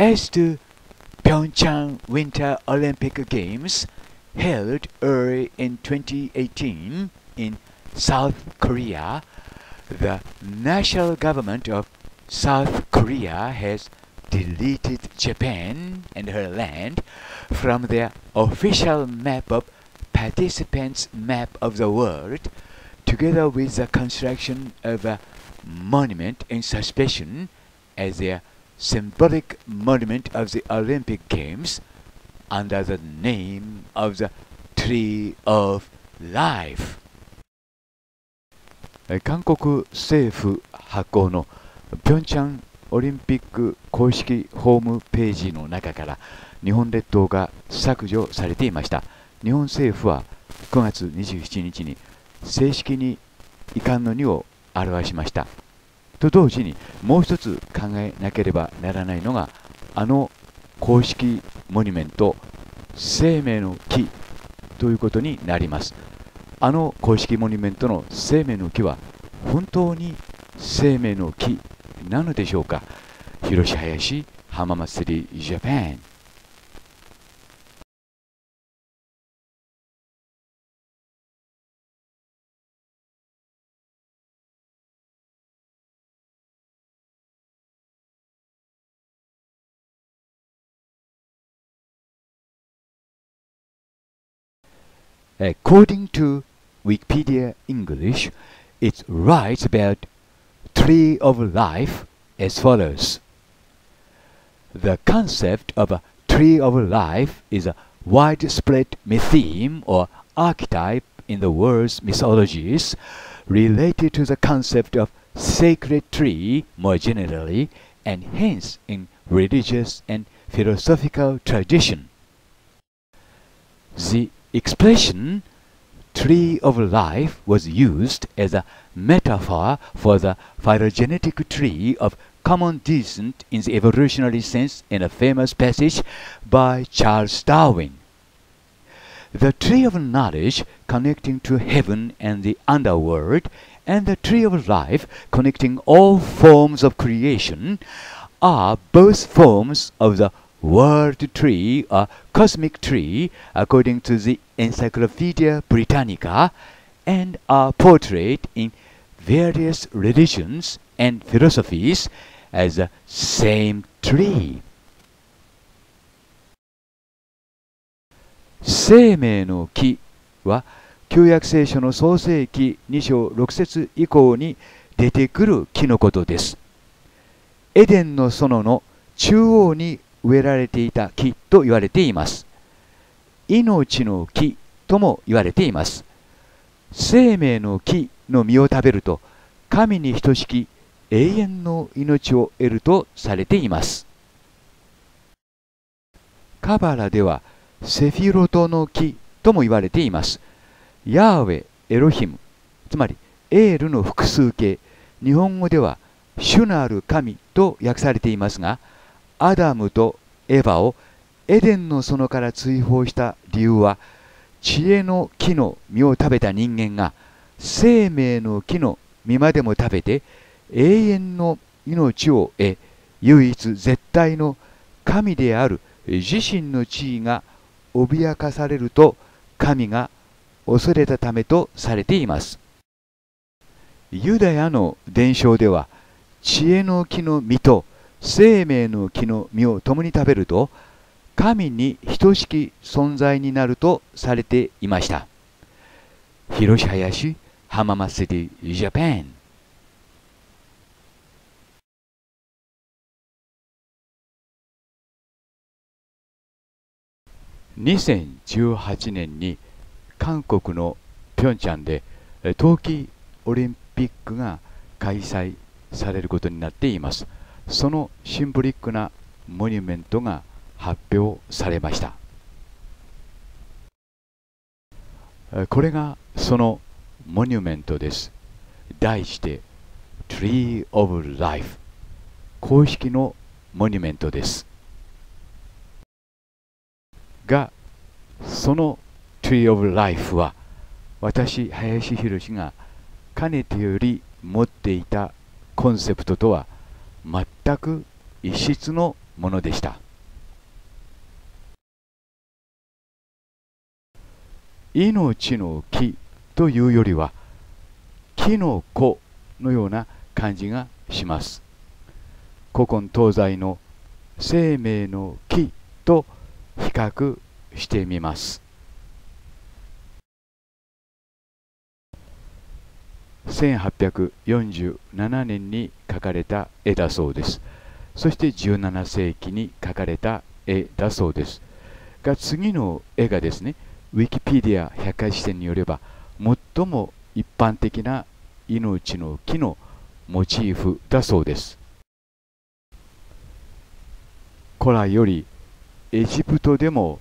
as the Pyeongchang Winter Olympic Games held early in 2018 in South Korea, the national government of South Korea has deleted Japan and her land from their official map of participants' map of the world, together with the construction of a monument in suspicion as their symbolic monument of the Olympic Games under the name of the Tree of Life 韓国政府発行の平昌オリンピック公式ホームページの中から日本列島が削除されていました日本政府は9月27日に正式に遺憾の2を表しましたと同時にもう一つ考えなければならないのがあの公式モニュメント生命の木ということになりますあの公式モニュメントの生命の木は本当に生命の木なのでしょうか広志林浜祭りジャパン According to Wikipedia English, it writes about tree of life as follows. The concept of a tree of life is a widespread mytheme or archetype in the world's mythologies related to the concept of sacred tree more generally and hence in religious and philosophical tradition. The expression tree of life was used as a metaphor for the phylogenetic tree of common descent in the evolutionary sense in a famous passage by Charles Darwin. The tree of knowledge connecting to heaven and the underworld and the tree of life connecting all forms of creation are both forms of the world tree a cosmic tree according to the Encyclopedia Britannica and a p o r t r a i t in various religions and philosophies as the same tree. 生命の木は旧約聖書の創世記2章6節以降に出てくる木のことです。エデンの園の中央に植えられていた木と言われています。命の木とも言われています。生命の木の実を食べると神に等しき永遠の命を得るとされています。カバラではセフィロトの木とも言われています。ヤーウェ、エロヒム、つまりエールの複数形、日本語では主なる神と訳されていますが、アダムとエヴァをエデンの園から追放した理由は知恵の木の実を食べた人間が生命の木の実までも食べて永遠の命を得唯一絶対の神である自身の地位が脅かされると神が恐れたためとされていますユダヤの伝承では知恵の木の実と生命の木の実を共に食べると神に等しき存在になるとされていました広林浜松シティジャパン2018年に韓国のピョンチャンで冬季オリンピックが開催されることになっています。そのシンボリックなモニュメントが発表されましたこれがそのモニュメントです題して Tree of Life 公式のモニュメントですがその Tree of Life は私林博がかねてより持っていたコンセプトとは全く異質のものでした命の木というよりは木の子のような感じがします古今東西の生命の木と比較してみます1847年に描かれた絵だそうですそして17世紀に描かれた絵だそうですが次の絵がですねウィキペディア百科事典によれば最も一般的な命の木のモチーフだそうです古来よりエジプトでも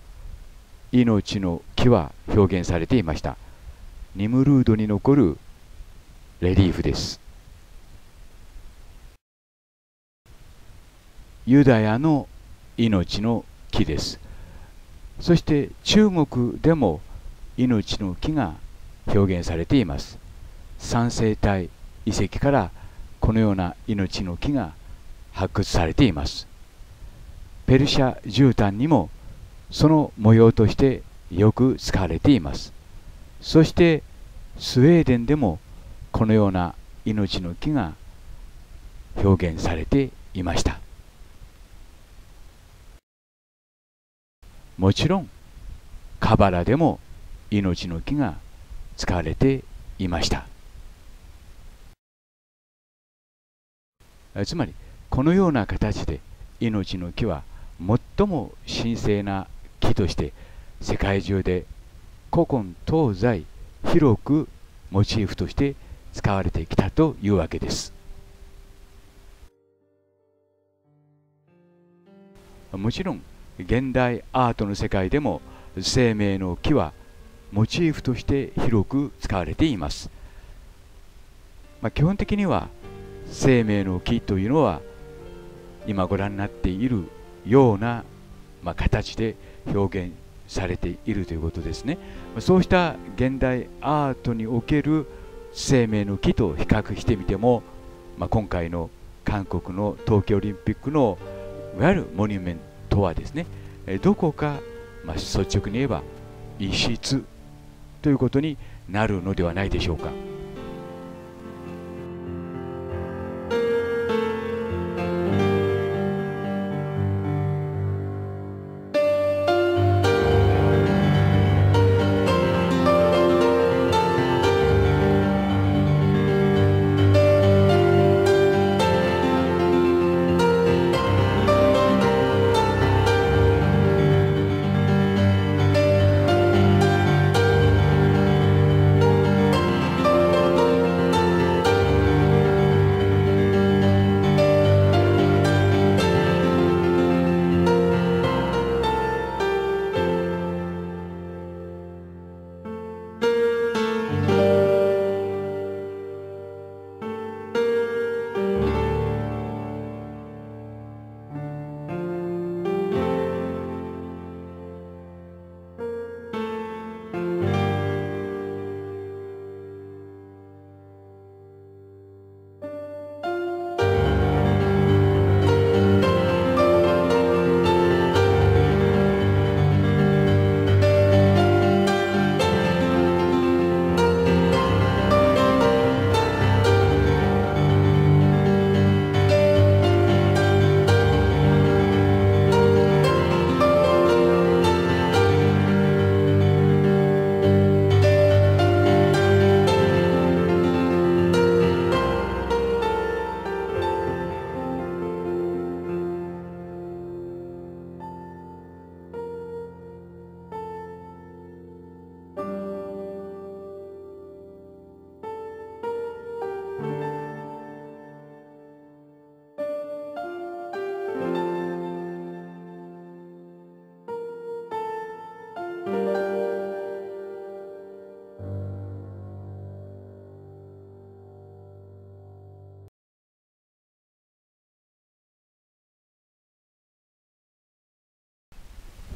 命の木は表現されていましたニムルードに残るレリーフですユダヤの命の木ですそして中国でも命の木が表現されています三星体遺跡からこのような命の木が発掘されていますペルシャ絨毯にもその模様としてよく使われていますそしてスウェーデンでもこのような命の木が表現されていましたもちろんカバラでも命の木が使われていましたつまりこのような形で命の木は最も神聖な木として世界中で古今東西広くモチーフとして使われてきたというわけです。もちろん現代アートの世界でも生命の木はモチーフとして広く使われています、まあ、基本的には生命の木というのは今ご覧になっているような、まあ、形で表現されているということですねそうした現代アートにおける生命の木と比較してみても、まあ、今回の韓国の冬季オリンピックのいわゆるモニュメントはですねどこか、まあ、率直に言えば異質ということになるのではないでしょうか。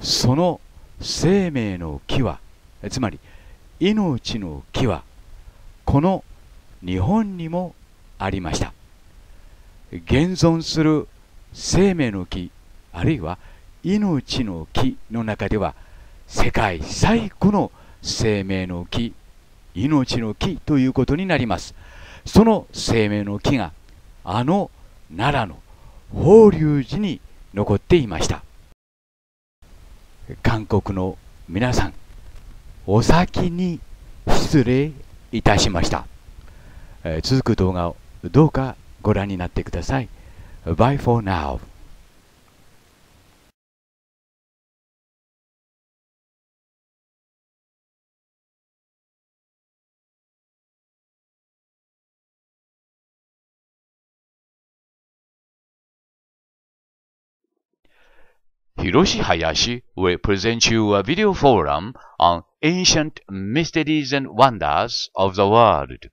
その生命の木はつまり命の木はこの日本にもありました現存する生命の木あるいは命の木の中では世界最古の生命の木命の木ということになりますその生命の木があの奈良の法隆寺に残っていました韓国の皆さんお先に失礼いたしました、えー、続く動画をどうかご覧になってください Bye for now Hiroshi Hayashi will present you a video forum on ancient mysteries and wonders of the world.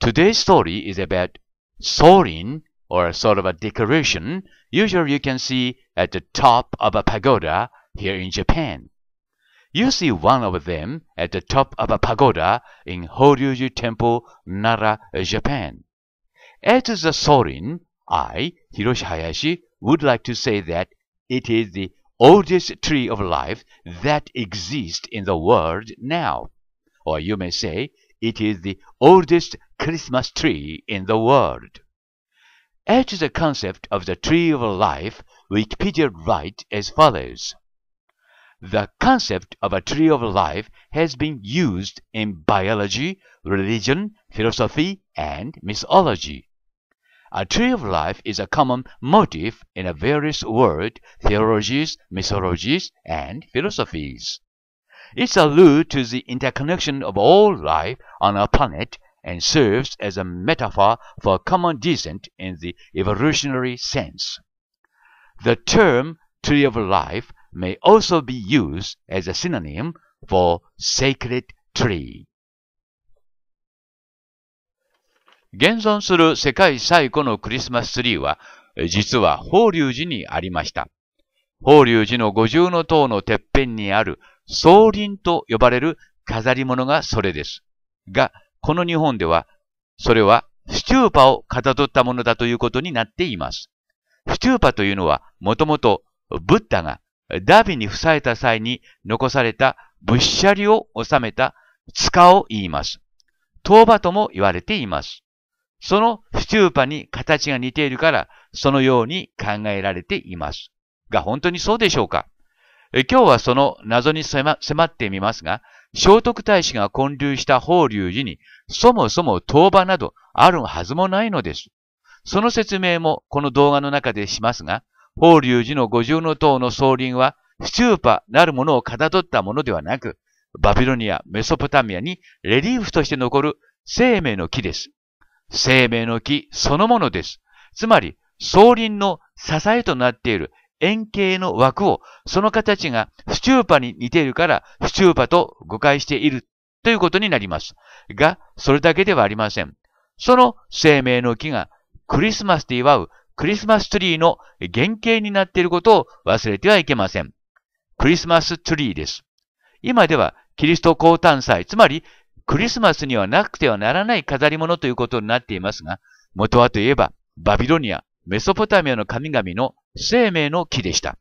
Today's story is about soaring or sort of a decoration usually you can see at the top of a pagoda here in Japan. You see one of them at the top of a pagoda in Horyuji Temple, Nara, Japan. As a the soaring, I, Hiroshi Hayashi, would like to say that it is the oldest tree of life that exists in the world now. Or you may say, it is the oldest Christmas tree in the world. As to the concept of the tree of life, Wikipedia writes as follows. The concept of a tree of life has been used in biology, religion, philosophy, and mythology. A tree of life is a common motif in various world theologies, mythologies, and philosophies. It alludes to the interconnection of all life on our planet and serves as a metaphor for common descent in the evolutionary sense. The term tree of life may also be used as a synonym for sacred tree. 現存する世界最古のクリスマスツリーは、実は法隆寺にありました。法隆寺の五重の塔のてっぺんにある総林と呼ばれる飾り物がそれです。が、この日本では、それはスチューパをかたどったものだということになっています。スチューパというのは、もともとブッダがダビに塞さた際に残された仏舎利を収めた塚を言います。塔場とも言われています。そのスチューパに形が似ているから、そのように考えられています。が、本当にそうでしょうか今日はその謎に迫ってみますが、聖徳太子が建立した法隆寺に、そもそも当場などあるはずもないのです。その説明もこの動画の中でしますが、法隆寺の五重の塔の総輪は、スチューパなるものをかたどったものではなく、バビロニア、メソポタミアにレリーフとして残る生命の木です。生命の木そのものです。つまり、草輪の支えとなっている円形の枠を、その形がスチューパに似ているから、スチューパと誤解しているということになります。が、それだけではありません。その生命の木がクリスマスで祝うクリスマスツリーの原型になっていることを忘れてはいけません。クリスマスツリーです。今ではキリスト降誕祭、つまりクリスマスにはなくてはならない飾り物ということになっていますが、元はといえば、バビロニア、メソポタミアの神々の生命の木でした。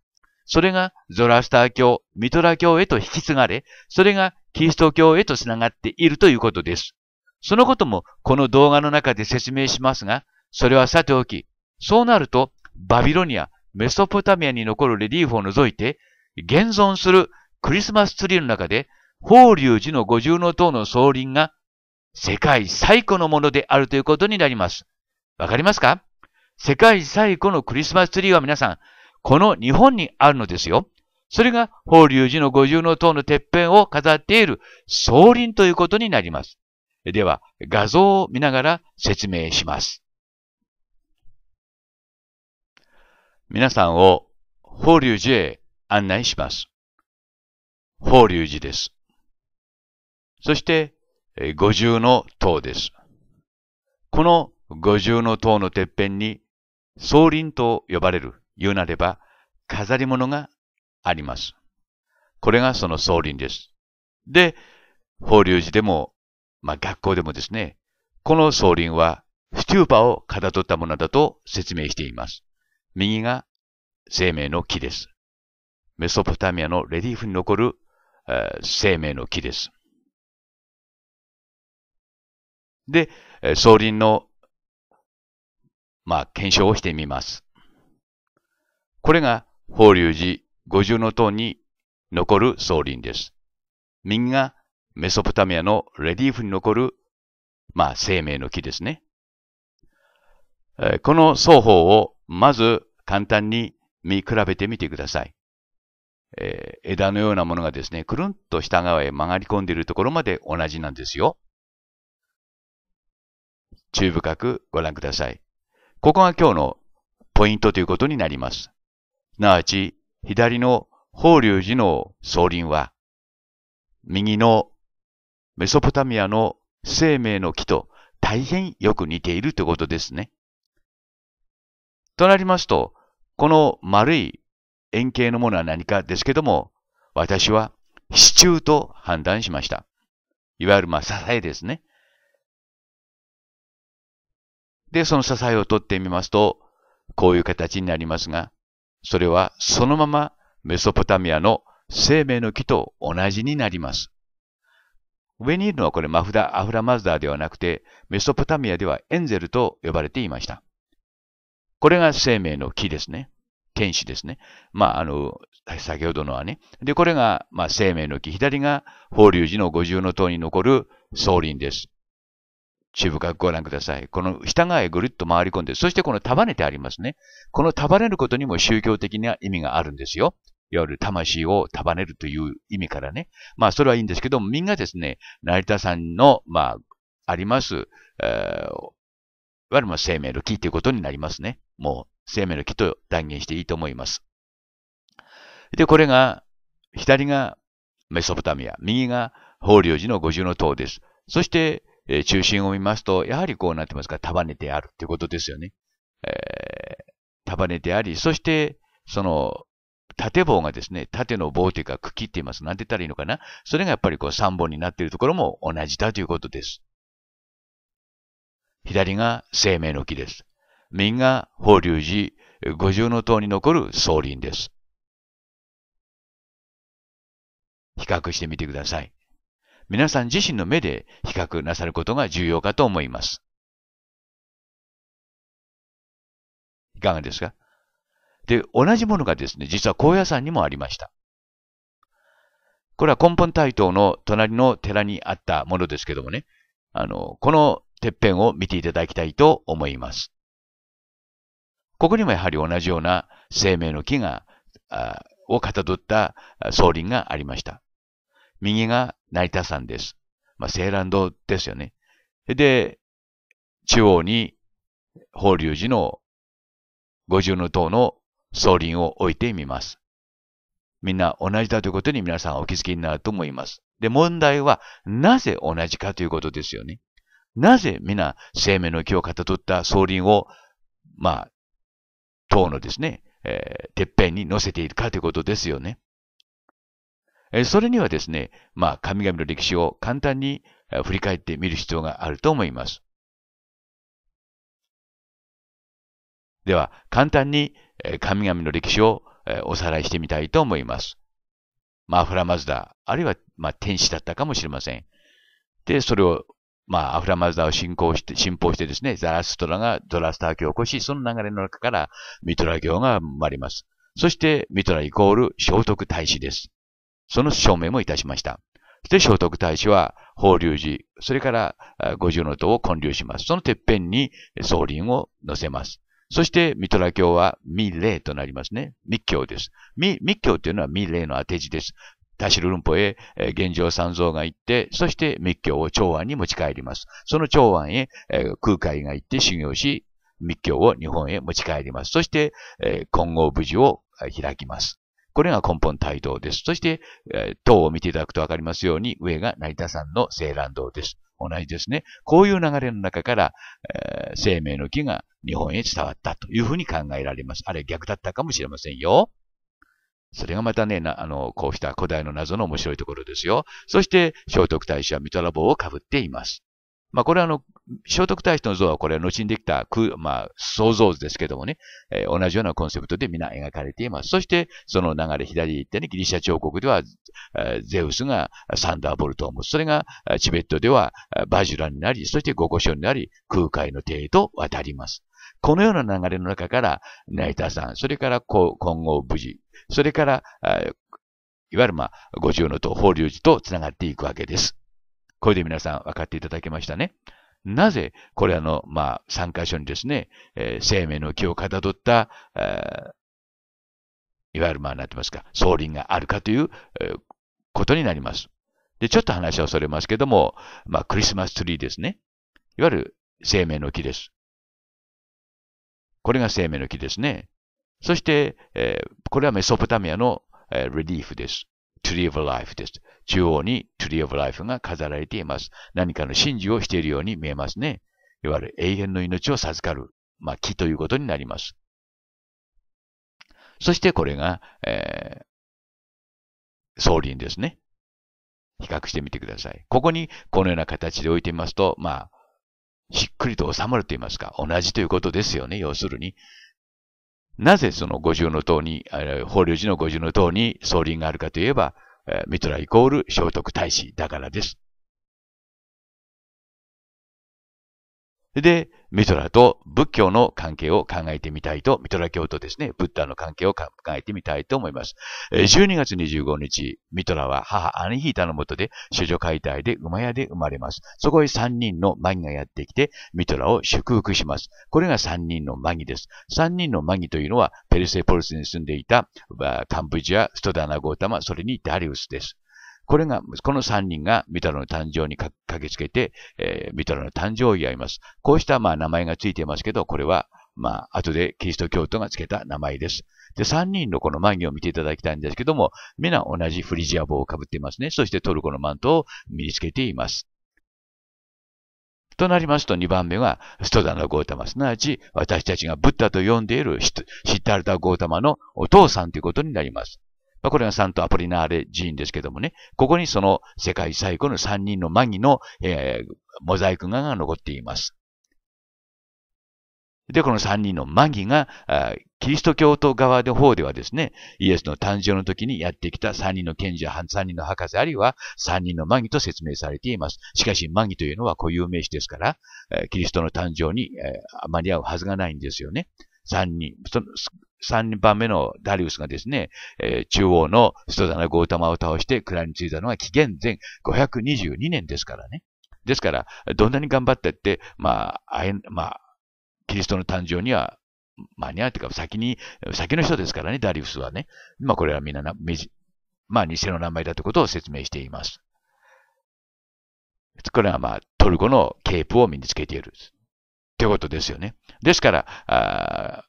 それがゾラスター教、ミトラ教へと引き継がれ、それがキリスト教へと繋がっているということです。そのこともこの動画の中で説明しますが、それはさておき、そうなると、バビロニア、メソポタミアに残るレリーフを除いて、現存するクリスマスツリーの中で法隆寺の五重の塔の総輪が世界最古のものであるということになります。わかりますか世界最古のクリスマスツリーは皆さん、この日本にあるのですよ。それが法隆寺の五重の塔のてっぺんを飾っている総輪ということになります。では、画像を見ながら説明します。皆さんを法隆寺へ案内します。法隆寺です。そして、五重の塔です。この五重の塔のてっぺんに、総林と呼ばれる、言うなれば、飾り物があります。これがその総林です。で、法隆寺でも、まあ、学校でもですね、この総林は、スチューパをかたどったものだと説明しています。右が生命の木です。メソポタミアのレリーフに残る、えー、生命の木です。で、総輪の、まあ、検証をしてみます。これが法隆寺五重塔に残る総輪です。右がメソポタミアのレリーフに残る、まあ、生命の木ですね。この双方をまず簡単に見比べてみてください。え枝のようなものがですね、くるんと下側へ曲がり込んでいるところまで同じなんですよ。注意深くご覧ください。ここが今日のポイントということになります。すなわち、左の法隆寺の総輪は、右のメソポタミアの生命の木と大変よく似ているということですね。となりますと、この丸い円形のものは何かですけども、私は支柱と判断しました。いわゆるまあ支えですね。で、その支えを取ってみますと、こういう形になりますが、それはそのままメソポタミアの生命の木と同じになります。上にいるのはこれマフダ、アフラマズダーではなくて、メソポタミアではエンゼルと呼ばれていました。これが生命の木ですね。天使ですね。まあ、あの、先ほどのはね。で、これが、まあ、生命の木。左が法隆寺の五重の塔に残る総林です。中部ーご覧ください。この下側へぐるっと回り込んで、そしてこの束ねてありますね。この束ねることにも宗教的な意味があるんですよ。いわゆる魂を束ねるという意味からね。まあ、それはいいんですけどみんなですね、成田さんの、まあ、あります、えー、いわゆる生命の木ということになりますね。もう、生命の木と断言していいと思います。で、これが、左がメソポタミア、右が法隆寺の五重の塔です。そして、え中心を見ますと、やはりこうなってますから、束ねてあるってことですよね。えー、束ねてあり、そして、その、縦棒がですね、縦の棒というか茎って言います。なんて言ったらいいのかなそれがやっぱりこう3本になっているところも同じだということです。左が生命の木です。右が法隆寺、五重の塔に残る総林です。比較してみてください。皆さん自身の目で比較なさることが重要かと思います。いかがですかで、同じものがですね、実は高野山にもありました。これは根本台東の隣の寺にあったものですけどもね、あの、このてっぺんを見ていただきたいと思います。ここにもやはり同じような生命の木が、をかたどった総林がありました。右が成田山です。まあ、西蘭道ですよね。で、中央に法隆寺の五重の塔の総輪を置いてみます。みんな同じだということに皆さんお気づきになると思います。で、問題はなぜ同じかということですよね。なぜ皆生命の木をかたどった総輪を、まあ、塔のですね、えー、てっぺんに乗せているかということですよね。えそれにはですね、まあ、神々の歴史を簡単に振り返ってみる必要があると思います。では、簡単に神々の歴史をおさらいしてみたいと思います。まあ、アフラマズダ、あるいは、まあ、天使だったかもしれません。で、それを、まあ、アフラマズダを信仰して、信奉してですね、ザラストラがドラスター教を起こし、その流れの中からミトラ教が生まれます。そして、ミトライコール聖徳太子です。その証明もいたしました。そして聖徳太子は法隆寺、それから五重の塔を建立します。そのてっぺんに総輪を乗せます。そして、ミトラ教は未霊となりますね。密教です。密教というのは未霊の当て字です。タシルルンポへ、え現状三蔵が行って、そして密教を長安に持ち帰ります。その長安へ、え空海が行って修行し、密教を日本へ持ち帰ります。そして、えー、金剛無事を開きます。これが根本帯道です。そして、塔を見ていただくとわかりますように、上が成田山の青蘭堂です。同じですね。こういう流れの中から、生命の木が日本へ伝わったというふうに考えられます。あれ逆だったかもしれませんよ。それがまたね、あの、こうした古代の謎の面白いところですよ。そして、聖徳太子はミトラ棒をかぶっています。まあ、これはあの、聖徳太子の像はこれは後にできた、まあ、想像図ですけどもね、えー、同じようなコンセプトで皆描かれています。そして、その流れ左行ってね、ギリシャ彫刻では、えー、ゼウスがサンダーボルトを持つ。それが、チベットではバジュラになり、そして五湖礁になり、空海の帝へと渡ります。このような流れの中から、ナイタさん、それから今後無事、それから、いわゆるまあ、五重の塔、法隆寺と繋がっていくわけです。これで皆さん分かっていただけましたね。なぜ、これあの、まあ、3箇所にですね、えー、生命の木をかたどった、いわゆる、まあ、なんてますか、総輪があるかという、えー、ことになります。で、ちょっと話はそれますけども、まあ、クリスマスツリーですね。いわゆる生命の木です。これが生命の木ですね。そして、えー、これはメソポタミアの、えー、リリーフです。トゥリー・オブ・ライフです。中央に Tree of Life が飾られています。何かの真珠をしているように見えますね。いわゆる永遠の命を授かる、まあ、木ということになります。そしてこれが、えー、総輪ですね。比較してみてください。ここにこのような形で置いてみますと、まあ、しっくりと収まると言いますか、同じということですよね、要するに。なぜその五重の塔に、法隆寺の五重の塔に総輪があるかといえば、えミトライコール聖徳太子だからです。で、ミトラと仏教の関係を考えてみたいと、ミトラ教とですね、ブッダの関係を考えてみたいと思います。12月25日、ミトラは母アニヒータのもとで、諸女解体で馬屋で生まれます。そこへ3人のマギがやってきて、ミトラを祝福します。これが3人のマギです。3人のマギというのは、ペルセポルスに住んでいた、カンブジア、ストダナゴータマ、それにダリウスです。これが、この三人がミトラの誕生に駆けつけて、えー、ミトラの誕生を祝います。こうした、まあ、名前がついていますけど、これは、まあ、後でキリスト教徒がつけた名前です。で、三人のこの眉毛を見ていただきたいんですけども、皆同じフリジア帽をかぶっていますね。そしてトルコのマントを身につけています。となりますと二番目は、ストダのゴータマ、すなわち私たちがブッダと呼んでいるシッタルタ・ゴータマのお父さんということになります。まあ、これがサント・アポリナーレ寺院ですけどもね、ここにその世界最古の三人のマギの、えー、モザイク画が残っています。で、この三人のマギが、キリスト教徒側の方ではですね、イエスの誕生の時にやってきた三人の賢者、三人の博士、あるいは三人のマギと説明されています。しかし、マギというのは固有名詞ですから、キリストの誕生に間に合うはずがないんですよね。3人、その番目のダリウスがですね、えー、中央のストザナ・ゴータマを倒して蔵に着いたのは紀元前522年ですからね。ですから、どんなに頑張ってって、まあ、あまあ、キリストの誕生には間に合うというか、先に、先の人ですからね、ダリウスはね。まあ、これはみんな、まあ、偽の名前だということを説明しています。これはまあ、トルコのケープを身につけている。ということですよね。ですから、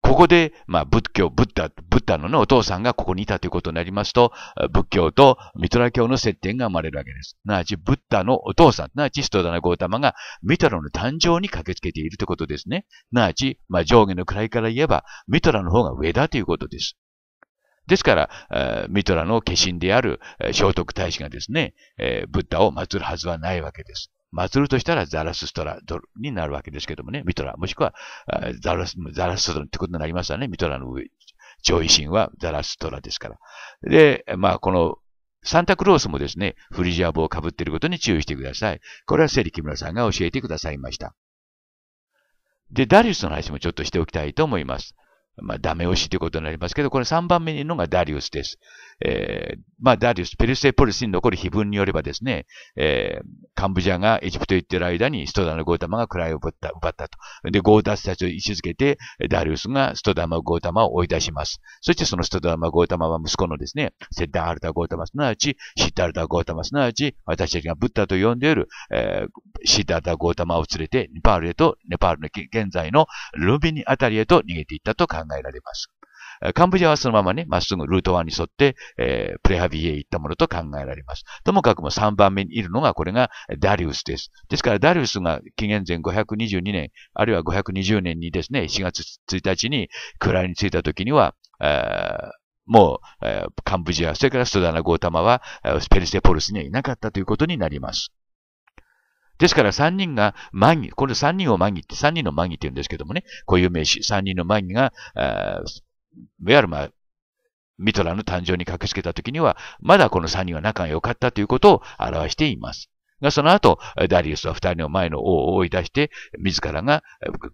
ここで、まあ、仏教、ブッダ、ブッダの、ね、お父さんがここにいたということになりますと、仏教とミトラ教の接点が生まれるわけです。すなわち、ブッダのお父さん、なあち、ストダナゴータマがミトラの誕生に駆けつけているということですね。すなわち、まあ、上下の位から言えば、ミトラの方が上だということです。ですから、ミトラの化身である聖徳太子がですね、ブッダを祀るはずはないわけです。祭るとしたらザラスストラドになるわけですけどもね、ミトラ、もしくはザラス、ザラストラってことになりますよね、ミトラの上、上位神はザラストラですから。で、まあ、このサンタクロースもですね、フリジア帽をかぶっていることに注意してください。これはセリ木村さんが教えてくださいました。で、ダリウスの話もちょっとしておきたいと思います。まあ、ダメ押しということになりますけど、これ3番目のがダリウスです。えー、まあ、ダリウス、ペルセポリスに残る碑文によればですね、えー、カンブジャがエジプト行ってる間にストダのゴータマが位を奪った、奪ったと。で、ゴータスたちを位置づけて、ダリウスがストダマ、ゴータマを追い出します。そしてそのストダマ、ゴータマは息子のですね、セッダーアルタ・ゴータマ、すなわち、シッダールタ・ゴータマ、すなわち、私たちがブッダと呼んでいる、えー、シッダールタ・ゴータマを連れて、ネパールへと、ネパールの現在のルビニあたりへと逃げていったと考えられます。カンボジアはそのままね、まっすぐルート1に沿って、えー、プレハビへ行ったものと考えられます。ともかくも3番目にいるのが、これがダリウスです。ですから、ダリウスが紀元前522年、あるいは520年にですね、4月1日に位についた時には、もう、えカンブジア、それからストダナ・ゴータマは、ペルセポルスにはいなかったということになります。ですから3人がマギ、これ3人をマギって、3人のマギって言うんですけどもね、固有名詞、3人のマギが、ベる、まミトラの誕生に駆けつけた時には、まだこの三人は仲が良かったということを表しています。が、その後、ダリウスは二人の前の王を追い出して、自らが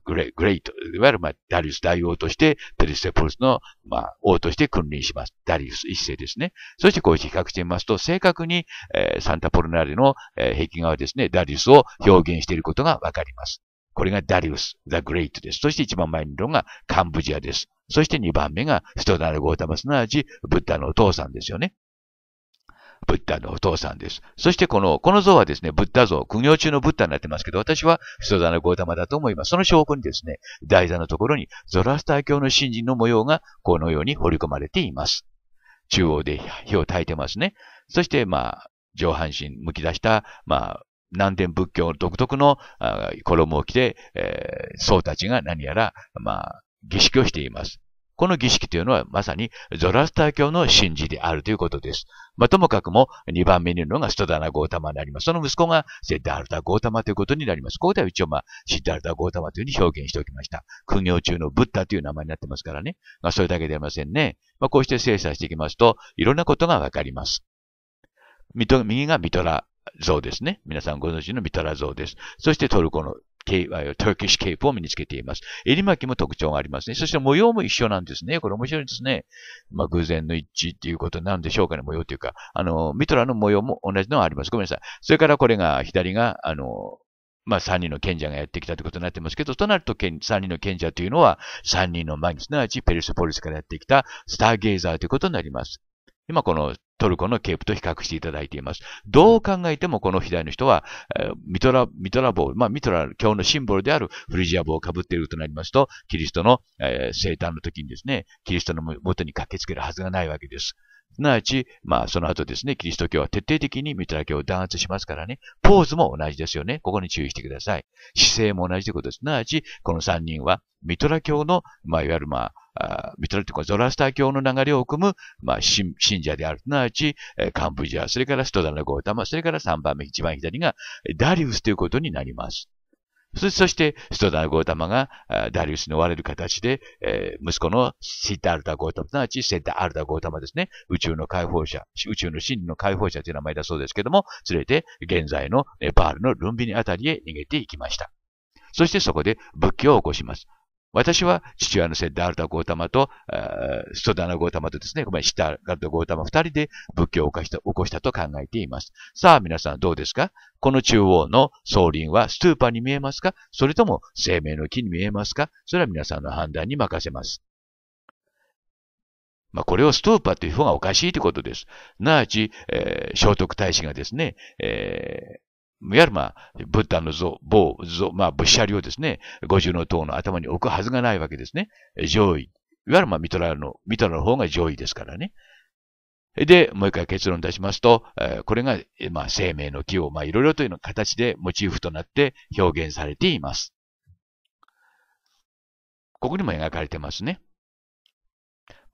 グレグレイト、いわゆる、まあ、ダリウス大王として、ペリステポルスの、まあ、王として君臨します。ダリウス一世ですね。そしてこう比較してみますと、正確に、えー、サンタポルナーレの、えー、壁画はですね、ダリウスを表現していることがわかります。これがダリウス、ザ・グレイトです。そして一番前の色がカンブジアです。そして二番目がストダル・ゴータマ、すなわちブッダのお父さんですよね。ブッダのお父さんです。そしてこの、この像はですね、ブッダ像、苦行中のブッダになってますけど、私は人だのゴータマだと思います。その証拠にですね、台座のところにゾラスター教の新人の模様がこのように彫り込まれています。中央で火を焚いてますね。そして、まあ、上半身剥き出した、まあ、南天仏教独特の衣を着て、えー、僧たちが何やら、まあ、儀式をしています。この儀式というのはまさにゾラスター教の神事であるということです。まあ、ともかくも2番目にいるのがストダナ・ゴータマになります。その息子がセッダールタ・ゴータマということになります。ここでは一応まあ、シッダールタ・ゴータマというふうに表現しておきました。苦行中のブッダという名前になってますからね。まあ、それだけではありませんね。まあ、こうして精査していきますと、いろんなことがわかります。右がミトラ、像ですね。皆さんご存知のミトラ像です。そしてトルコのケイ、トルキッシュケープを身につけています。襟巻きも特徴がありますね。そして模様も一緒なんですね。これ面白いですね。まあ、偶然の一致っていうことなんでしょうかね。模様というか、あの、ミトラの模様も同じのがあります。ごめんなさい。それからこれが、左が、あの、まあ、三人の賢者がやってきたということになってますけど、となると、三人の賢者というのは、三人の前に、すなわちペルスポリスからやってきたスターゲイザーということになります。今このトルコのケープと比較していただいています。どう考えてもこの左の人は、ミトラ、ミトラ帽、まあミトラ教のシンボルであるフリジア帽をかぶっているとなりますと、キリストの、生誕の時にですね、キリストの元に駆けつけるはずがないわけです。すなわち、まあ、その後ですね、キリスト教は徹底的にミトラ教を弾圧しますからね、ポーズも同じですよね。ここに注意してください。姿勢も同じということです。すなわち、この三人は、ミトラ教の、まあ、いわゆるまあ、あミトラというか、ゾラスター教の流れを組む、まあ、信者である。すなわち、カンブジア、それからストダナゴータマ、それから3番目、一番左が、ダリウスということになります。そして、ストダー・ゴータマが、ダリウスに追われる形で、えー、息子のシタ・アルタ・ゴータマ、すなわちセッタ・アルタ・ゴータマですね、宇宙の解放者、宇宙の真理の解放者という名前だそうですけども、連れて、現在のネパールのルンビニあたりへ逃げていきました。そしてそこで仏教を起こします。私は父親のセッダールタ・ゴータマと、ストダナ・ゴータマとですね、ごめん、シガッド・ゴータマ二人で仏教を起こしたと考えています。さあ皆さんどうですかこの中央の総輪はストゥーパに見えますかそれとも生命の木に見えますかそれは皆さんの判断に任せます。まあ、これをストーパーという方がおかしいということです。なあち、えー、聖徳太子がですね、えーゆるまあ、ブッダの像、棒、像、まあ、仏舎をですね。五重の塔の頭に置くはずがないわけですね。上位。いわゆるまあ、ミトラの、ミトラの方が上位ですからね。で、もう一回結論出しますと、これが、まあ、生命の木を、まあ、いろいろというの形でモチーフとなって表現されています。ここにも描かれてますね。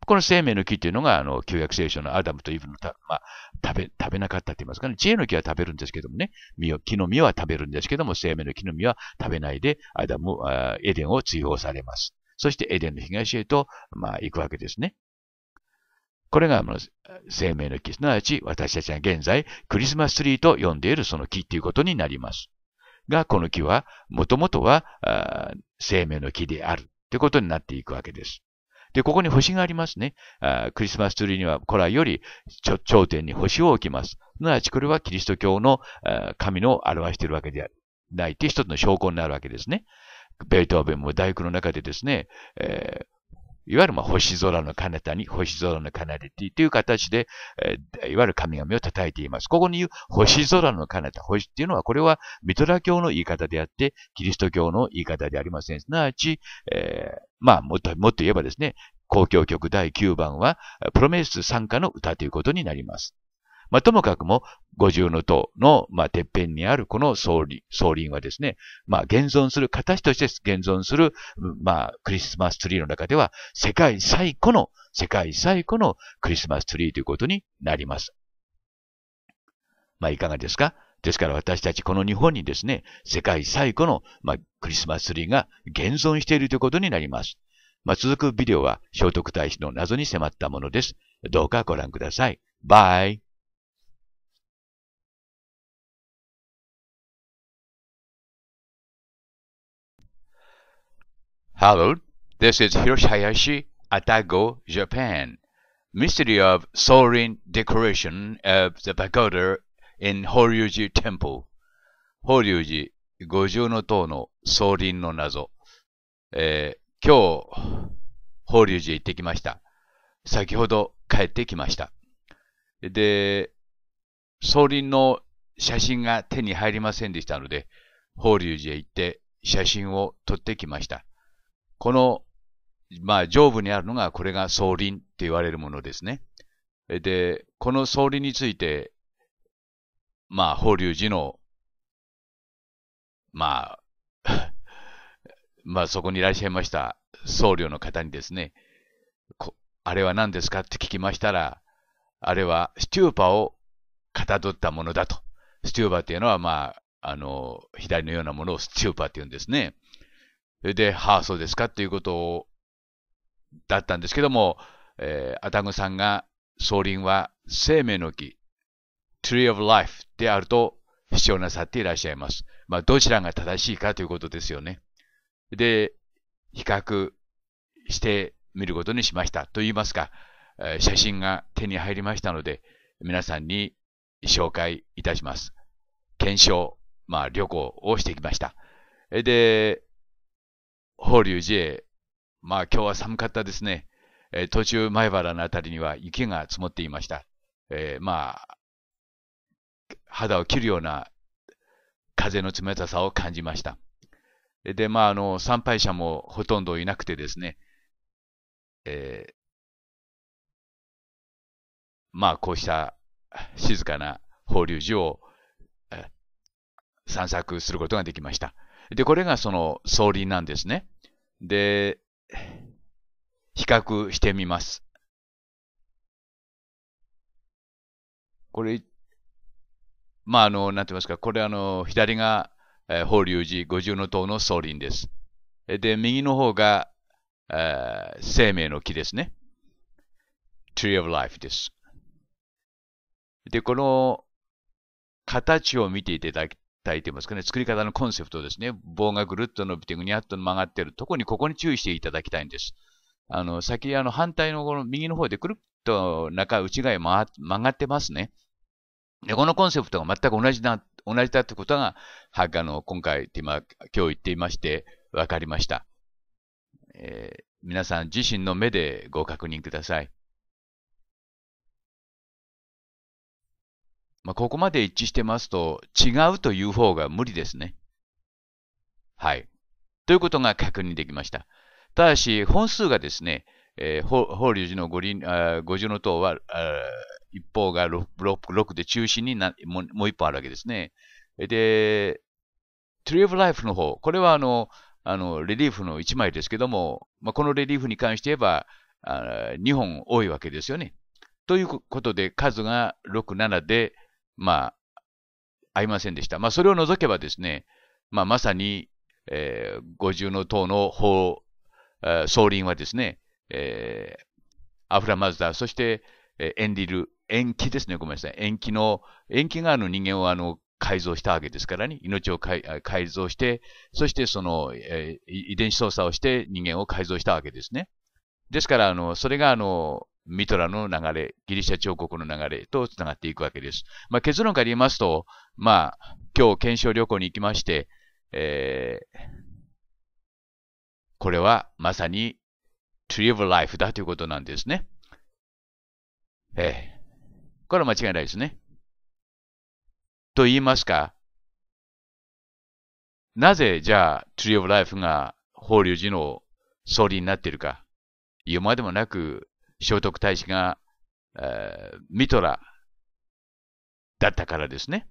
この生命の木っていうのが、あの、旧約聖書のアダムとイブのた、まあ、食べ、食べなかったって言いますかね。知恵の木は食べるんですけどもね、実を、木の実は食べるんですけども、生命の木の実は食べないで、アダム、エデンを追放されます。そしてエデンの東へと、まあ、行くわけですね。これが生命の木、すなわち私たちが現在クリスマスツリーと呼んでいるその木ということになります。が、この木はもともとは生命の木であるということになっていくわけです。で、ここに星がありますね。あクリスマスツリーには古来より頂点に星を置きます。すなわちこれはキリスト教の神の表しているわけではないって一つの証拠になるわけですね。ベートーベンも大工の中でですね、えー、いわゆるまあ星空の彼方に星空の彼っという形で、えー、いわゆる神々を叩いています。ここに言う星空の彼方、星っていうのはこれはミトラ教の言い方であって、キリスト教の言い方でありません。すなわち、えー、まあもっと、もっと言えばですね、公共曲第9番はプロメイス参加の歌ということになります。まあ、ともかくも、五重の塔の、まあ、てっぺんにあるこの総林総林はですね、まあ、現存する、形として現存する、まあ、クリスマスツリーの中では、世界最古の、世界最古のクリスマスツリーということになります。まあ、いかがですかですから私たちこの日本にですね、世界最古の、まあ、クリスマスツリーが現存しているということになります。まあ、続くビデオは聖徳太子の謎に迫ったものです。どうかご覧ください。バイ。Hello, this is Hiroshi Hayashi, Atago, Japan. Mystery of soaring decoration of the pagoda in Horyuji Temple. 法隆寺五重の塔の総輪の謎。えー、今日、法隆寺行ってきました。先ほど帰ってきました。で、総輪の写真が手に入りませんでしたので、法隆寺へ行って写真を撮ってきました。この、まあ、上部にあるのが、これが総輪って言われるものですね。で、この総理について、まあ、法隆寺の、まあ、まあ、そこにいらっしゃいました僧侶の方にですね、あれは何ですかって聞きましたら、あれはスチューパをかたどったものだと。スチューパっていうのは、まあ、あの、左のようなものをスチューパって言うんですね。で、はあ、そうですかっていうことを、だったんですけども、えー、アタグさんが、総輪は生命の木、tree of life であると主張なさっていらっしゃいます。まあ、どちらが正しいかということですよね。で、比較してみることにしました。と言いますか、えー、写真が手に入りましたので、皆さんに紹介いたします。検証、まあ、旅行をしてきました。で、法隆寺へ、まあ今日は寒かったですね。え途中前原のあたりには雪が積もっていました。えー、まあ、肌を切るような風の冷たさを感じました。で、まあ、あの、参拝者もほとんどいなくてですね、えー、まあ、こうした静かな法隆寺を、えー、散策することができました。で、これがその総輪なんですね。で、比較してみます。これ、まあ、あの、なんて言いますか、これあの、左が、えー、法隆寺五重塔の総輪です。で、右の方が、えー、生命の木ですね。tree of life です。で、この形を見ていただき体といいますかね、作り方のコンセプトですね、棒がぐるっと伸びてぐにゃっと曲がってる、特にここに注意していただきたいんです。あの、先、あの、反対のこの右の方でくるっと中、内側へ曲がってますね。で、このコンセプトが全く同じだ、同じだってことが、はあの、今回、今、今日言っていまして、わかりました。えー、皆さん自身の目でご確認ください。まあ、ここまで一致してますと、違うという方が無理ですね。はい。ということが確認できました。ただし、本数がですね、えー、法隆寺の五輪五重の塔は、一方が 6, 6で中心になもう一方あるわけですね。で、Tree of Life の方、これはあの、あの、レリーフの一枚ですけども、まあ、このレリーフに関して言えば、二2本多いわけですよね。ということで、数が6、7で、まあ、合いませんでした。まあ、それを除けばですね、まあ、まさに、えー、五重の塔の法、総輪はですね、えー、アフラマズダ、そして、えー、エンリル、延期ですね、ごめんなさい。延期の、延期側の人間をあの改造したわけですからね、命を改造して、そしてその、えー、遺伝子操作をして人間を改造したわけですね。ですから、あの、それがあの、ミトラの流れ、ギリシャ彫刻の流れと繋がっていくわけです。まあ、結論から言いますと、まあ、今日検証旅行に行きまして、えー、これはまさに tree of life だということなんですね。ええー、これは間違いないですね。と言いますか、なぜじゃあ tree of life が法隆寺の総理になっているか、言うまでもなく聖徳太子が、えー、ミトラだったからですね。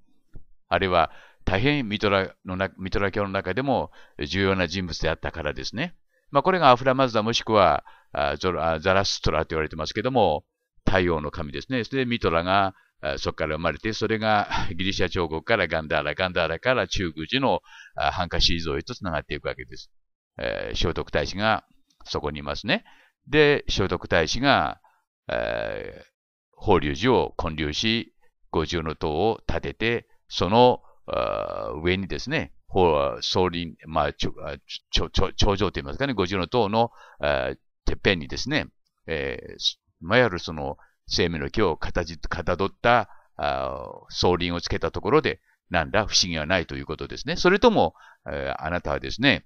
あるいは、大変ミトラのな、ミトラ教の中でも重要な人物であったからですね。まあ、これがアフラマズダもしくはゾラザラストラと言われてますけども、太陽の神ですね。それでミトラがそこから生まれて、それがギリシャ彫刻からガンダーラ、ガンダーラから中宮寺のハンカシー像へと繋がっていくわけです。えー、聖徳太子がそこにいますね。で、聖徳太子が、えー、法隆寺を建立し、五重の塔を建てて、その上にですね、総輪、まあ、頂上といいますかね、五重の塔のてっぺんにですね、えー、まやるその生命の木をかたどった総輪をつけたところで、なんだ不思議はないということですね。それとも、えー、あなたはですね、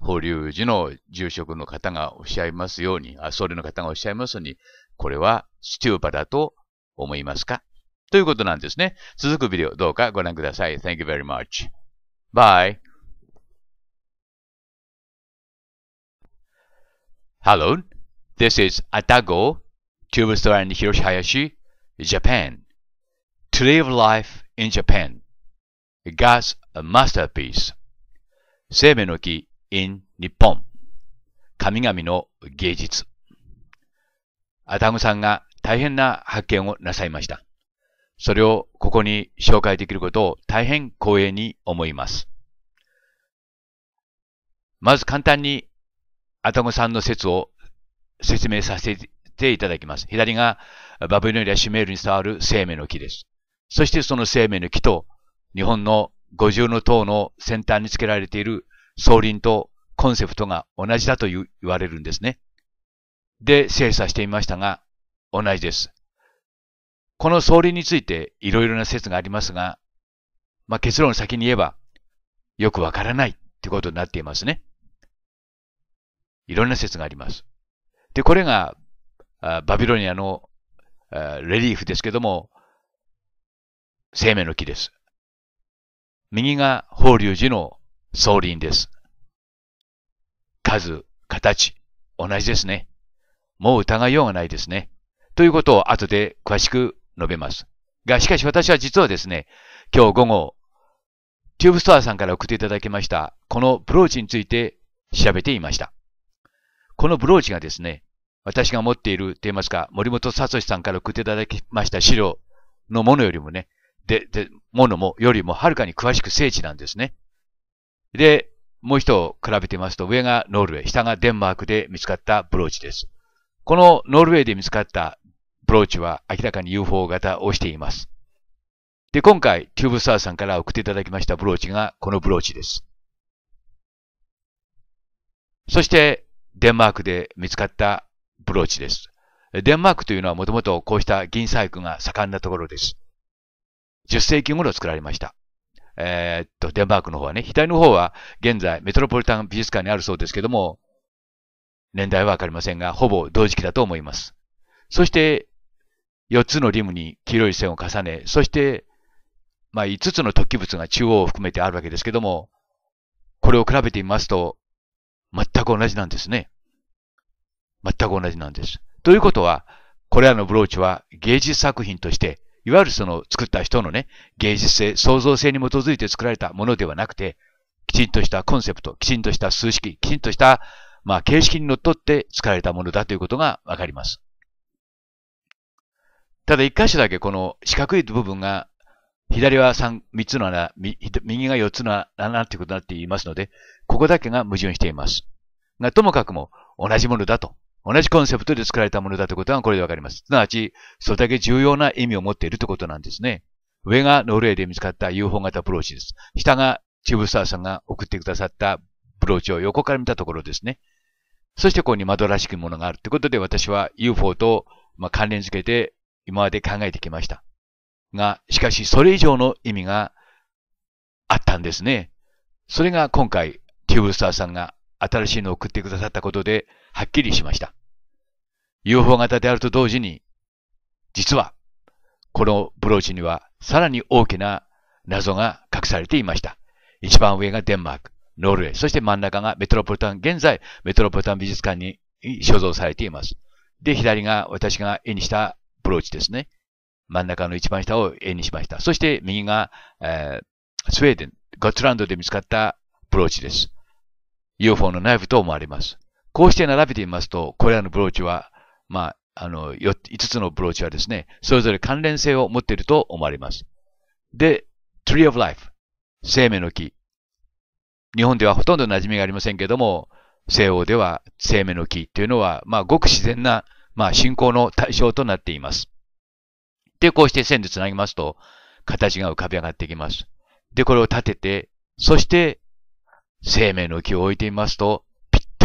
法隆寺の住職の方がおっしゃいますように、あ、僧侶の方がおっしゃいますように、これはスチューバだと思いますかということなんですね。続くビデオどうかご覧ください。Thank you very much. Bye. Hello, this is Atago, t u b e s t o r e i n Hiroshayashi, Japan. To live life in Japan. God's masterpiece. 生命の木 in 日本神々の芸術アダムさんが大変な発見をなさいました。それをここに紹介できることを大変光栄に思います。まず簡単にアダムさんの説を説明させていただきます。左がバブルノリア・シュメールに伝わる生命の木です。そしてその生命の木と日本の五重の塔の先端につけられている総輪とコンセプトが同じだと言われるんですね。で、精査してみましたが、同じです。この総輪についていろいろな説がありますが、まあ、結論先に言えば、よくわからないってことになっていますね。いろんな説があります。で、これが、バビロニアのレリーフですけども、生命の木です。右が法隆寺の総輪です。数、形、同じですね。もう疑いようがないですね。ということを後で詳しく述べます。が、しかし私は実はですね、今日午後、チューブストアさんから送っていただきました、このブローチについて調べていました。このブローチがですね、私が持っていると言いますか、森本聡さんから送っていただきました資料のものよりもね、で、で、ものも、よりもはるかに詳しく精緻なんですね。で、もう一度比べてみますと、上がノルウェー、下がデンマークで見つかったブローチです。このノルウェーで見つかったブローチは明らかに UFO 型をしています。で、今回、チューブスターさんから送っていただきましたブローチがこのブローチです。そして、デンマークで見つかったブローチです。デンマークというのはもともとこうした銀細工が盛んなところです。10世紀頃作られました。えー、っと、デンマークの方はね、左の方は現在メトロポリタン美術館にあるそうですけども、年代はわかりませんが、ほぼ同時期だと思います。そして、4つのリムに黄色い線を重ね、そして、まあ、5つの突起物が中央を含めてあるわけですけども、これを比べてみますと、全く同じなんですね。全く同じなんです。ということは、これらのブローチは芸術作品としていわゆるその作った人のね、芸術性、創造性に基づいて作られたものではなくて、きちんとしたコンセプト、きちんとした数式、きちんとした、まあ、形式にのっとって作られたものだということがわかります。ただ一箇所だけこの四角い部分が、左は三、三つの穴、右が四つの穴ということになっていますので、ここだけが矛盾しています。が、ともかくも同じものだと同じコンセプトで作られたものだということがこれでわかります。すなわち、それだけ重要な意味を持っているということなんですね。上がノルウェーで見つかった UFO 型ブローチです。下がチューブスターさんが送ってくださったブローチを横から見たところですね。そしてここに窓らしきものがあるということで私は UFO と関連づけて今まで考えてきました。が、しかしそれ以上の意味があったんですね。それが今回、チューブスターさんが新しいのを送ってくださったことで、はっきりしました。UFO 型であると同時に、実は、このブローチにはさらに大きな謎が隠されていました。一番上がデンマーク、ノルウェー、そして真ん中がメトロポリタン、現在メトロポリタン美術館に所蔵されています。で、左が私が絵にしたブローチですね。真ん中の一番下を絵にしました。そして右が、えー、スウェーデン、ゴッツランドで見つかったブローチです。UFO のナイフと思われます。こうして並べてみますと、これらのブローチは、まあ、あの、5つのブローチはですね、それぞれ関連性を持っていると思われます。で、Tree of Life、生命の木。日本ではほとんど馴染みがありませんけども、西欧では生命の木というのは、まあ、ごく自然な、まあ、信仰の対象となっています。で、こうして線でつなぎますと、形が浮かび上がってきます。で、これを立てて、そして、生命の木を置いてみますと、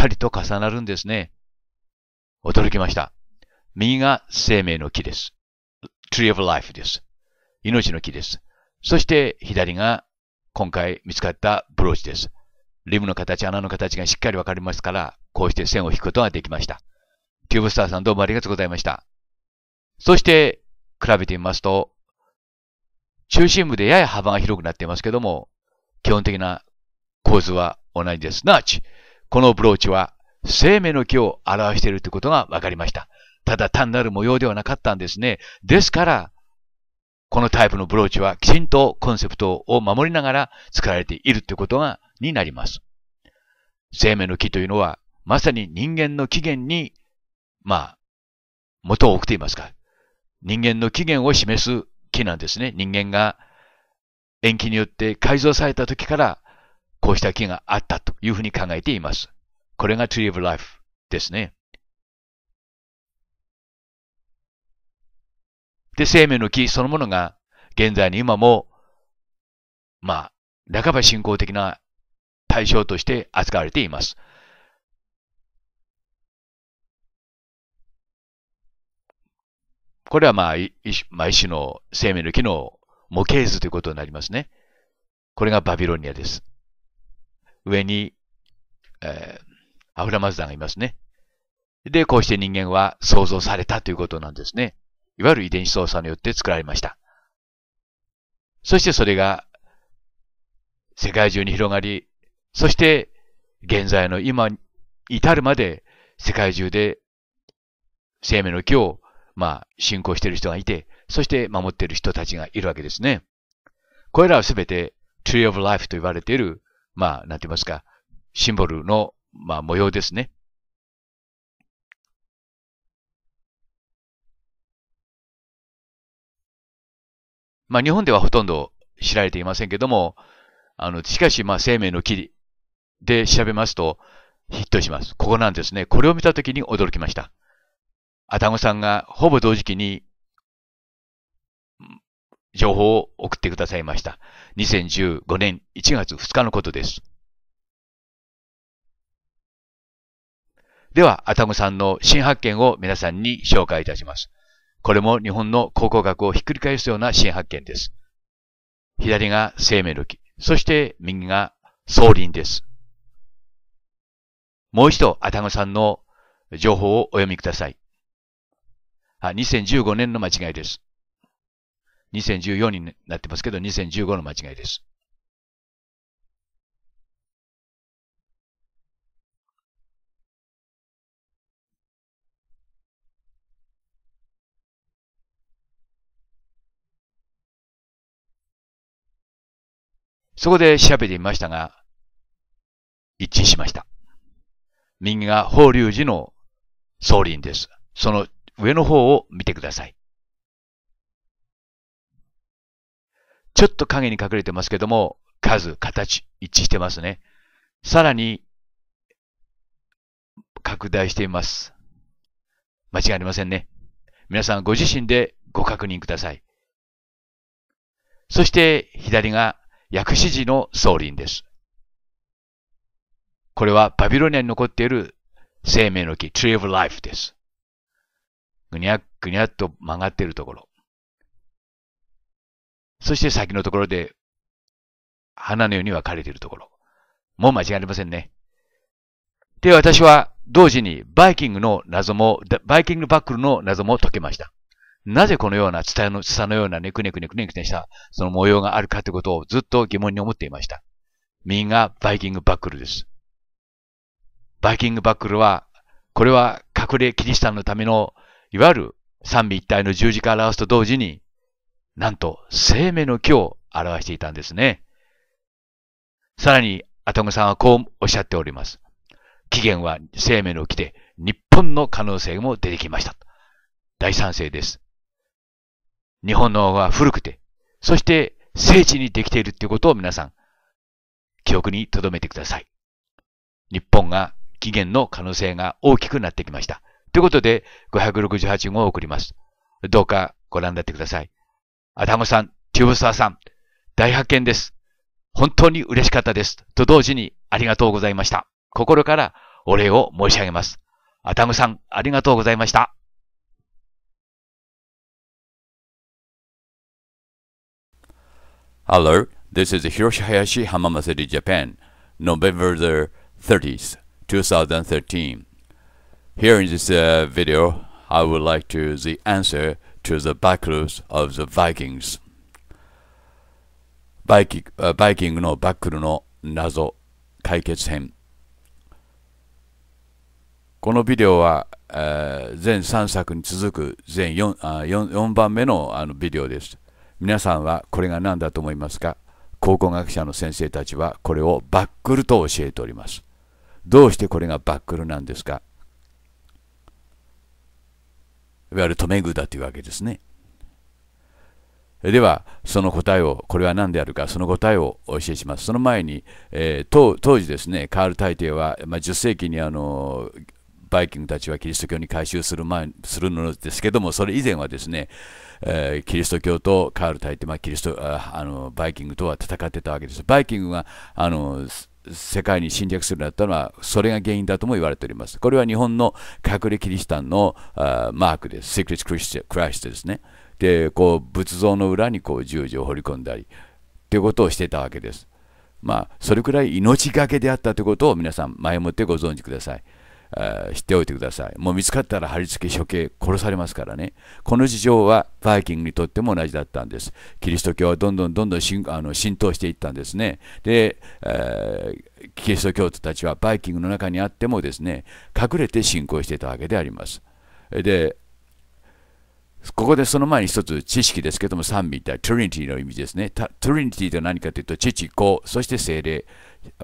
ったりと重なるんですね。驚きました。右が生命の木です。tree of life です。命の木です。そして左が今回見つかったブローチです。リムの形、穴の形がしっかりわかりますから、こうして線を引くことができました。キューブスターさんどうもありがとうございました。そして、比べてみますと、中心部でやや幅が広くなっていますけども、基本的な構図は同じです。なあち、このブローチは生命の木を表しているということが分かりました。ただ単なる模様ではなかったんですね。ですから、このタイプのブローチはきちんとコンセプトを守りながら作られているということが、になります。生命の木というのは、まさに人間の起源に、まあ、元を置くと言いますか。人間の起源を示す木なんですね。人間が延期によって改造された時からこうした木があったというふうに考えています。これが Tree of Life ですね。で、生命の木そのものが現在に今も、まあ、半ば信仰的な対象として扱われています。これはまあ、一まあ、一種の生命の木の模型図ということになりますね。これがバビロニアです。上に、えー、アフラマズダがいますね。で、こうして人間は創造されたということなんですね。いわゆる遺伝子操作によって作られました。そしてそれが世界中に広がり、そして現在の今至るまで世界中で生命の木を、まあ、信仰している人がいて、そして守っている人たちがいるわけですね。これらはすべて Tree of Life と言われているまあ、なんて言いますか、シンボルの、まあ、模様ですね。まあ、日本ではほとんど知られていませんけども、あの、しかし、まあ、生命の木で調べますと、ヒットします。ここなんですね。これを見たときに驚きました。アタゴさんがほぼ同時期に情報を送ってくださいました。2015年1月2日のことです。では、アタムさんの新発見を皆さんに紹介いたします。これも日本の考古学をひっくり返すような新発見です。左が生命の木、そして右が総林です。もう一度、アタムさんの情報をお読みください。あ2015年の間違いです。2014になってますけど、2015の間違いです。そこで調べてみましたが、一致しました。右が法隆寺の総林です。その上の方を見てください。ちょっと影に隠れてますけども、数、形、一致してますね。さらに、拡大しています。間違いありませんね。皆さんご自身でご確認ください。そして左が薬師寺の総輪です。これはバビロニアに残っている生命の木、Tree of Life です。ぐにゃぐにゃっと曲がっているところ。そして先のところで、花のように分かれているところ。もう間違いありませんね。で、私は同時にバイキングの謎も、バイキングバックルの謎も解けました。なぜこのようなツタの、ツタのようなネクネクネクネクネしたその模様があるかということをずっと疑問に思っていました。右がバイキングバックルです。バイキングバックルは、これは隠れキリシタンのための、いわゆる三位一体の十字架を表すと同時に、なんと生命の木を表していたんですね。さらに、アトムさんはこうおっしゃっております。起源は生命の木で、日本の可能性も出てきました。大賛成です。日本の方が古くて、そして聖地にできているということを皆さん、記憶に留めてください。日本が起源の可能性が大きくなってきました。ということで、568号を送ります。どうかご覧になってください。アダムさん、チューブスターさん、大発見です。本当に嬉しかったです。と同時にありがとうございました。心からお礼を申し上げます。アダムさん、ありがとうございました。Hello, this is Hiroshi Hayashi Hamama c e t i Japan, November the 30th, 2013. Here in this uh, video, I would like to the answer to the b a c k s of the Vikings バイキバイキングのバックルの謎解決編このビデオは、えー、全3作に続く全 4, あ 4, 4番目のあのビデオです皆さんはこれが何だと思いますか考古学者の先生たちはこれをバックルと教えておりますどうしてこれがバックルなんですかいわゆる留め具だというわけですね。では、その答えを、これは何であるか、その答えをお教えします。その前に、えー、当時ですね、カール大帝は、まあ、10世紀にあのバイキングたちはキリスト教に改宗する前するのですけども、それ以前はですね、えー、キリスト教とカール大帝、まあ、キリストあのバイキングとは戦ってたわけです。バイキングはあの世界に侵略するようになったのは、それが原因だとも言われております。これは日本の隠れキリシタンのあマークです。セクリス・クリスクライスですね。で、こう、仏像の裏にこう十字を彫り込んだり、ということをしてたわけです。まあ、それくらい命がけであったということを皆さん、前もってご存知ください。知っておいてください。もう見つかったら貼り付け、処刑、殺されますからね。この事情はバイキングにとっても同じだったんです。キリスト教はどんどんどんどん浸あの浸透していったんですね。で、えー、キリスト教徒たちはバイキングの中にあってもですね、隠れて信仰していたわけであります。で、ここでその前に一つ知識ですけども、三美ってトリニティの意味ですね。トリニティとは何かというと、父、子、そして精霊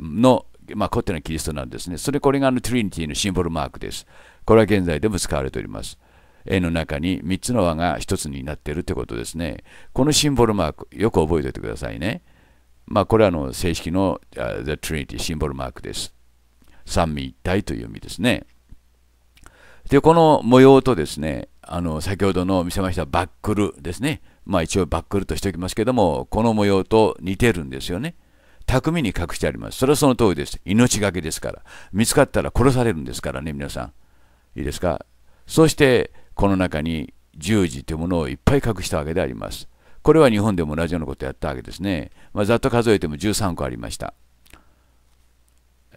のまあ、コテのキリストなんですね。それこれがあのトリニティのシンボルマークです。これは現在でも使われております。絵の中に3つの輪が1つになっているということですね。このシンボルマーク、よく覚えておいてくださいね。まあ、これはの正式の、uh, The Trinity シンボルマークです。三位一体という意味ですね。で、この模様とですね、あの先ほどの見せましたバックルですね。まあ一応バックルとしておきますけども、この模様と似てるんですよね。巧みに隠してあります。それはその通りです。命がけですから。見つかったら殺されるんですからね、皆さん。いいですかそして、この中に十字というものをいっぱい隠したわけであります。これは日本でも同じようなことをやったわけですね。まあ、ざっと数えても13個ありました。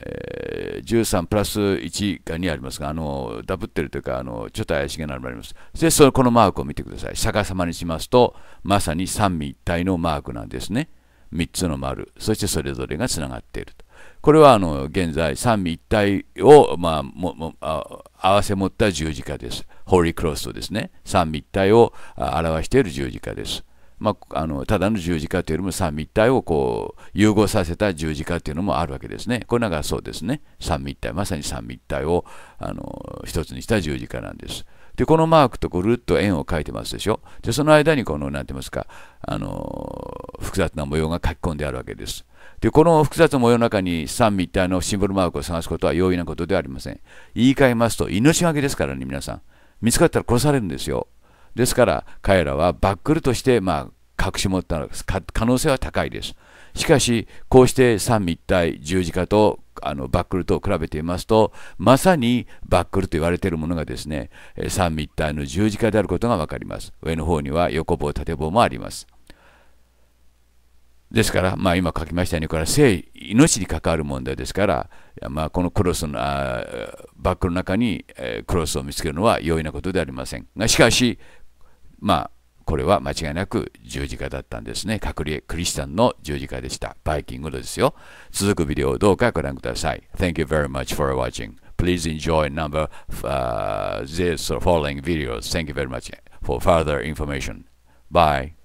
えー、13プラス1が2ありますが、あのダブってるというかあの、ちょっと怪しげなのもあります。で、そのこのマークを見てください。逆さまにしますと、まさに三位一体のマークなんですね。3つの丸、そしてそれぞれがつながっていると。これはあの現在、三位一体を、まあ、もも合わせ持った十字架です。ホーリークロスとですね、三位一体を表している十字架です。まあ、あのただの十字架というよりも三位一体をこう融合させた十字架というのもあるわけですね。これなんかそうですね、三位一体、まさに三位一体をあの一つにした十字架なんです。で、このマークとぐるっと円を描いてますでしょ。で、その間にこの、なんて言いますか、あの複雑な模様が書き込んであるわけです。で、この複雑な模様の中に三密体のシンボルマークを探すことは容易なことではありません。言い換えますと、命がけですからね、皆さん。見つかったら殺されるんですよ。ですから、彼らはバックルとして、まあ、隠し持ったの可能性は高いです。しかし、こうして三位一体、十字架とあのバックルと比べてみますとまさにバックルと言われているものがですね三密体の十字架であることが分かります上の方には横棒縦棒もありますですから、まあ、今書きましたようにこれは生命に関わる問題ですから、まあ、このクロスのあバックの中に、えクロスを見つけるのは容易なことではありませんがしかし、まあ、これは間違いなく十字架だったんですね。隠れクリスチャンの十字架でした。バイキングのですよ。続くビデオをどうかご覧ください。Thank you very much for watching. Please enjoy number、uh, this following videos. Thank you very much for further information. Bye.